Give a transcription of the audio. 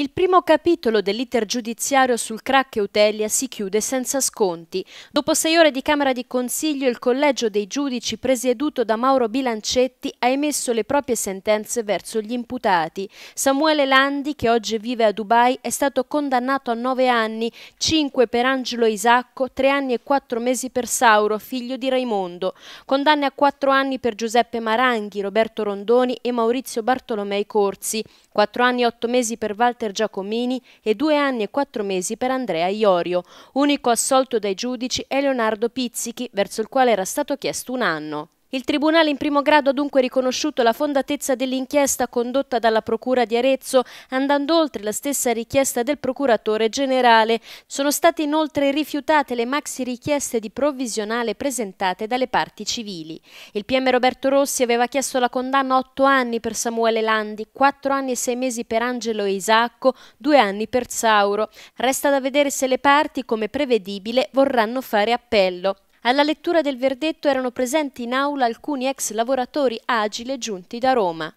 Il primo capitolo dell'iter giudiziario sul crack e Eutelia si chiude senza sconti. Dopo sei ore di Camera di Consiglio, il Collegio dei Giudici, presieduto da Mauro Bilancetti, ha emesso le proprie sentenze verso gli imputati. Samuele Landi, che oggi vive a Dubai, è stato condannato a nove anni, cinque per Angelo Isacco, tre anni e quattro mesi per Sauro, figlio di Raimondo. Condanne a quattro anni per Giuseppe Maranghi, Roberto Rondoni e Maurizio Bartolomei Corsi, quattro anni e otto mesi per Walter per Giacomini e due anni e quattro mesi per Andrea Iorio, unico assolto dai giudici è Leonardo Pizzichi, verso il quale era stato chiesto un anno. Il Tribunale in primo grado ha dunque riconosciuto la fondatezza dell'inchiesta condotta dalla Procura di Arezzo, andando oltre la stessa richiesta del Procuratore Generale. Sono state inoltre rifiutate le maxi richieste di provvisionale presentate dalle parti civili. Il PM Roberto Rossi aveva chiesto la condanna a otto anni per Samuele Landi, quattro anni e sei mesi per Angelo e Isacco, due anni per Sauro. Resta da vedere se le parti, come prevedibile, vorranno fare appello. Alla lettura del verdetto erano presenti in aula alcuni ex lavoratori agile giunti da Roma.